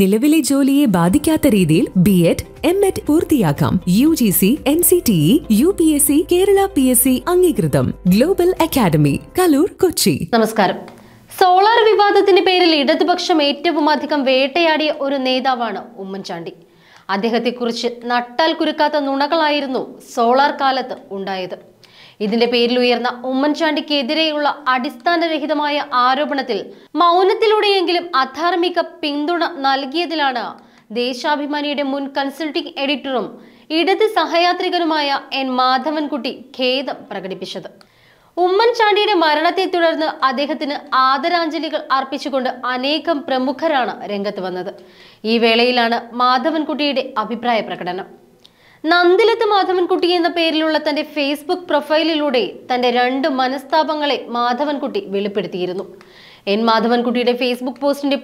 നിലവിലെ ജോലിയെ ബാധിക്കാത്ത രീതിയിൽ ബി എഡ് എം എഡ് പൂർത്തിയാക്കാം U G C N C T E U P S C Kerala P S C അംഗീകൃതം ഗ്ലോബൽ അക്കാദമി കലൂർ കൊച്ചി നമസ്കാരം സോളാർ വിവാദത്തിന്റെ പേരിൽ ഇടതുപക്ഷം ഏറ്റവും അധികം വേട്ടയാടിയ ഒരു നേതാവാണ് ഉമ്മൻചാണ്ടി അദ്ദേഹത്തെക്കുറിച്ച് നട്ടാൽ കുരുക്കാത്ത നുണകളായിരുന്നു സോളാർ കാലത്ത് ഉണ്ടായത് ഇതിന്റെ പേരിൽ ഉയർന്ന ഉമ്മൻചാണ്ടിക്കെതിരെയുള്ള അടിസ്ഥാനരഹിതമായ ആരോപണത്തിൽ മൗനത്തിലൂടെയെങ്കിലും അധാർമിക പിന്തുണ നൽകിയതിലാണ് ദേശാഭിമാനിയുടെ മുൻ കൺസൾട്ടിംഗ് എഡിറ്ററും ഇടത് സഹയാത്രികനുമായ എൻ മാധവൻകുട്ടി ഖേദം പ്രകടിപ്പിച്ചത് ഉമ്മൻചാണ്ടിയുടെ മരണത്തെ തുടർന്ന് അദ്ദേഹത്തിന് ആദരാഞ്ജലികൾ അർപ്പിച്ചുകൊണ്ട് അനേകം പ്രമുഖരാണ് രംഗത്ത് വന്നത് ഈ വേളയിലാണ് മാധവൻകുട്ടിയുടെ അഭിപ്രായ പ്രകടനം നന്ദിലത്ത് മാധവൻകുട്ടി എന്ന പേരിലുള്ള തന്റെ ഫേസ്ബുക്ക് പ്രൊഫൈലിലൂടെ തന്റെ രണ്ട് മനസ്താപങ്ങളെ മാധവൻകുട്ടി വെളിപ്പെടുത്തിയിരുന്നു എൻ മാധവൻകുട്ടിയുടെ ഫേസ്ബുക്ക് പോസ്റ്റിന്റെ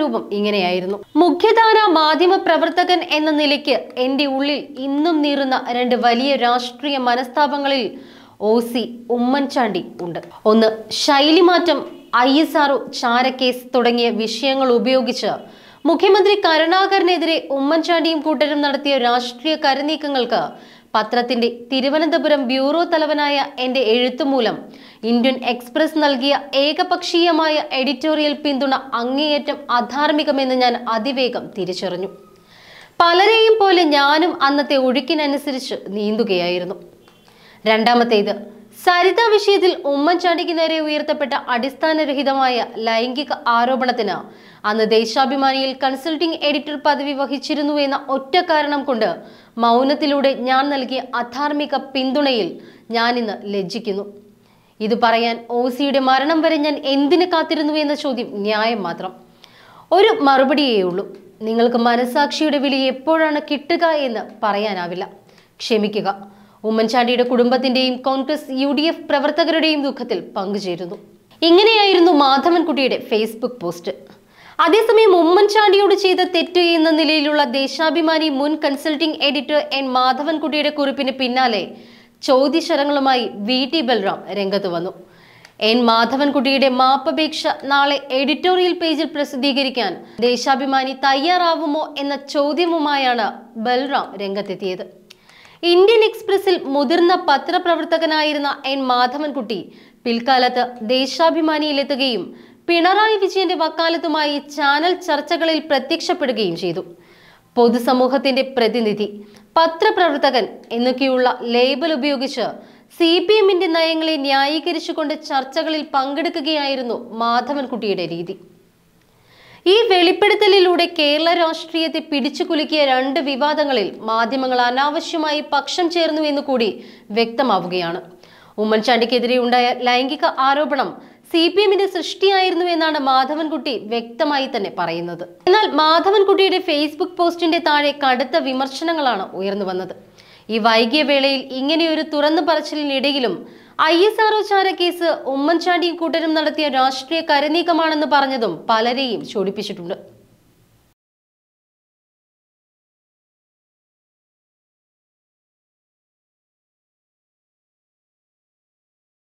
രൂപം ഇങ്ങനെയായിരുന്നു മുഖ്യധാര മാധ്യമ പ്രവർത്തകൻ എന്ന നിലയ്ക്ക് എൻ്റെ ഉള്ളിൽ ഇന്നും നീറുന്ന രണ്ട് വലിയ രാഷ്ട്രീയ മനസ്താപങ്ങളിൽ ഒ സി ഉമ്മൻചാണ്ടി ഉണ്ട് ഒന്ന് ശൈലിമാറ്റം ഐ എസ് ആർഒ ചാരക്കേസ് തുടങ്ങിയ വിഷയങ്ങൾ ഉപയോഗിച്ച് മുഖ്യമന്ത്രി കരുണാകരനെതിരെ ഉമ്മൻചാണ്ടിയും കൂട്ടരും നടത്തിയ രാഷ്ട്രീയ കരുനീക്കങ്ങൾക്ക് പത്രത്തിന്റെ തിരുവനന്തപുരം ബ്യൂറോ തലവനായ എന്റെ എഴുത്തുമൂലം ഇന്ത്യൻ എക്സ്പ്രസ് നൽകിയ ഏകപക്ഷീയമായ എഡിറ്റോറിയൽ പിന്തുണ അങ്ങേയറ്റം അധാർമികമെന്ന് ഞാൻ അതിവേഗം തിരിച്ചറിഞ്ഞു പലരെയും പോലെ ഞാനും അന്നത്തെ ഒഴുക്കിനനുസരിച്ച് നീന്തുകയായിരുന്നു രണ്ടാമത്തേത് സരിത വിഷയത്തിൽ ഉമ്മൻചാണ്ടിക്ക് നേരെ ഉയർത്തപ്പെട്ട അടിസ്ഥാനരഹിതമായ ലൈംഗിക ആരോപണത്തിന് അന്ന് ദേശാഭിമാനിയിൽ കൺസൾട്ടിംഗ് എഡിറ്റർ പദവി വഹിച്ചിരുന്നു എന്ന ഒറ്റ കാരണം കൊണ്ട് മൗനത്തിലൂടെ ഞാൻ നൽകിയ അധാർമിക പിന്തുണയിൽ ഞാൻ ഇന്ന് ലജ്ജിക്കുന്നു ഇത് പറയാൻ സിയുടെ മരണം വരെ ഞാൻ എന്തിന് കാത്തിരുന്നു എന്ന ചോദ്യം ന്യായം മാത്രം ഒരു മറുപടിയേ ഉള്ളൂ നിങ്ങൾക്ക് മനസാക്ഷിയുടെ വിളി എപ്പോഴാണ് കിട്ടുക എന്ന് പറയാനാവില്ല ക്ഷമിക്കുക ഉമ്മൻചാണ്ടിയുടെ കുടുംബത്തിന്റെയും കോൺഗ്രസ് യു ഡി എഫ് പ്രവർത്തകരുടെയും ദുഃഖത്തിൽ പങ്കുചേരുന്നു ഇങ്ങനെയായിരുന്നു മാധവൻകുട്ടിയുടെ ഫേസ്ബുക്ക് പോസ്റ്റ് അതേസമയം ഉമ്മൻചാണ്ടിയോട് ചെയ്ത തെറ്റ് എന്ന നിലയിലുള്ള ദേശാഭിമാനി മുൻ കൺസൾട്ടിംഗ് എഡിറ്റർ എൻ മാധവൻകുട്ടിയുടെ കുറിപ്പിന് പിന്നാലെ ചോദ്യശരങ്ങളുമായി വി ടി ബൽറാം രംഗത്ത് വന്നു എൻ മാധവൻകുട്ടിയുടെ മാപ്പപേക്ഷ നാളെ എഡിറ്റോറിയൽ പേജിൽ പ്രസിദ്ധീകരിക്കാൻ ദേശാഭിമാനി തയ്യാറാവുമോ എന്ന ചോദ്യവുമായാണ് ബൽറാം രംഗത്തെത്തിയത് ഇന്ത്യൻ എക്സ്പ്രസിൽ മുതിർന്ന പത്രപ്രവർത്തകനായിരുന്ന എൻ മാധവൻകുട്ടി പിൽക്കാലത്ത് ദേശാഭിമാനിയിലെത്തുകയും പിണറായി വിജയന്റെ വക്കാലത്തുമായി ചാനൽ ചർച്ചകളിൽ പ്രത്യക്ഷപ്പെടുകയും ചെയ്തു പൊതുസമൂഹത്തിന്റെ പ്രതിനിധി പത്രപ്രവർത്തകൻ എന്നൊക്കെയുള്ള ലേബൽ ഉപയോഗിച്ച് സി പി എമ്മിന്റെ നയങ്ങളെ ന്യായീകരിച്ചുകൊണ്ട് ചർച്ചകളിൽ പങ്കെടുക്കുകയായിരുന്നു മാധവൻകുട്ടിയുടെ രീതി ഈ വെളിപ്പെടുത്തലിലൂടെ കേരള രാഷ്ട്രീയത്തെ പിടിച്ചുകുലുക്കിയ രണ്ട് വിവാദങ്ങളിൽ മാധ്യമങ്ങൾ അനാവശ്യമായി പക്ഷം ചേർന്നു എന്ന് കൂടി വ്യക്തമാവുകയാണ് ഉമ്മൻചാണ്ടിക്കെതിരെ ഉണ്ടായ ലൈംഗിക ആരോപണം സി പി എമ്മിന്റെ സൃഷ്ടിയായിരുന്നു എന്നാണ് മാധവൻകുട്ടി വ്യക്തമായി തന്നെ പറയുന്നത് എന്നാൽ മാധവൻകുട്ടിയുടെ ഫേസ്ബുക്ക് പോസ്റ്റിന്റെ താഴെ കടുത്ത വിമർശനങ്ങളാണ് ഉയർന്നു വന്നത് ഈ വൈകിയ വേളയിൽ ഇങ്ങനെയൊരു തുറന്നു പറച്ചിലിനിടയിലും ഐ എസ് ആർ ചാര കേസ് ഉമ്മൻചാണ്ടിയും കൂട്ടരും നടത്തിയ രാഷ്ട്രീയ കരനീക്കമാണെന്ന് പറഞ്ഞതും പലരെയും ചോടിപ്പിച്ചിട്ടുണ്ട്